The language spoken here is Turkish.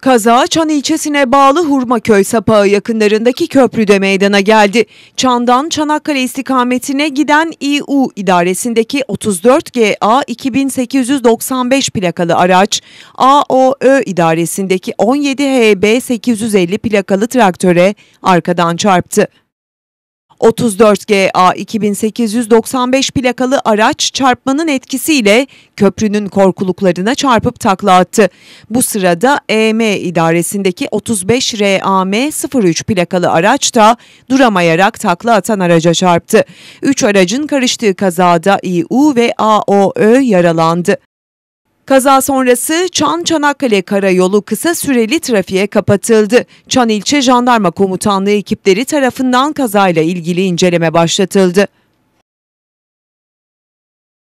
Kaza Çan ilçesine bağlı Hurmaköy Sapağı yakınlarındaki köprüde meydana geldi. Çan'dan Çanakkale istikametine giden İU idaresindeki 34GA 2895 plakalı araç, AOÖ idaresindeki 17HB 850 plakalı traktöre arkadan çarptı. 34GA 2895 plakalı araç çarpmanın etkisiyle köprünün korkuluklarına çarpıp takla attı. Bu sırada EM idaresindeki 35RAM 03 plakalı araç da duramayarak takla atan araca çarptı. Üç aracın karıştığı kazada İU ve AOÖ yaralandı. Kaza sonrası Çan-Çanakkale Karayolu kısa süreli trafiğe kapatıldı. Çan İlçe Jandarma Komutanlığı ekipleri tarafından kazayla ilgili inceleme başlatıldı.